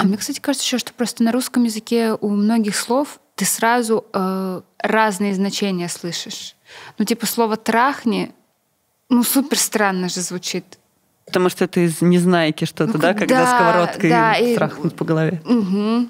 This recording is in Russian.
А мне, кстати, кажется еще, что просто на русском языке у многих слов ты сразу э, разные значения слышишь. Ну, типа слово «трахни», ну, супер странно же звучит. Потому что ты из незнайки что-то, ну, да, когда да, сковородкой да, и... по голове. Угу.